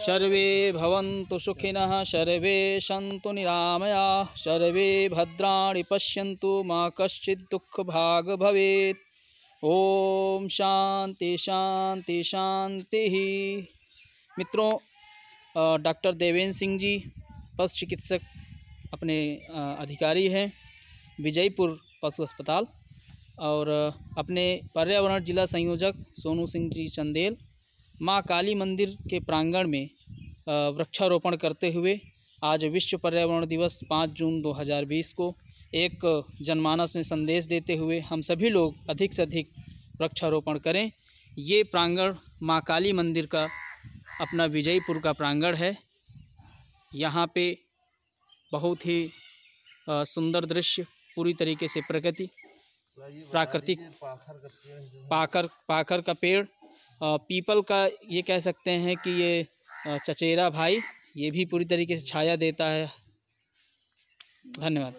सर्वे भवन्तु सुखिनः सर्वे सन्तु निरामया सर्वे भद्राणि पश्यन्तु मा कश्चित् दुःखभाग् भवेत् ओम शांति शांति शांति ही मित्रों डॉक्टर देवेंद्र सिंह जी पशु चिकित्सक अपने अधिकारी हैं विजयपुर पशु अस्पताल और अपने पर्यावरण जिला संयोजक सोनू सिंह जी चंदेल माँ काली मंदिर के प्रांगण में वृक्षारोपण करते हुए आज विश्व पर्यावरण दिवस 5 जून 2020 को एक जनमानस में संदेश देते हुए हम सभी लोग अधिक से अधिक वृक्षारोपण करें ये प्रांगण माँ काली मंदिर का अपना विजयपुर का प्रांगण है यहाँ पे बहुत ही सुंदर दृश्य पूरी तरीके से प्रकृति प्राकृतिक पाखर पाखर पाखर का पेड़ पीपल का ये कह सकते हैं कि ये चचेरा भाई ये भी पूरी तरीके से छाया देता है धन्यवाद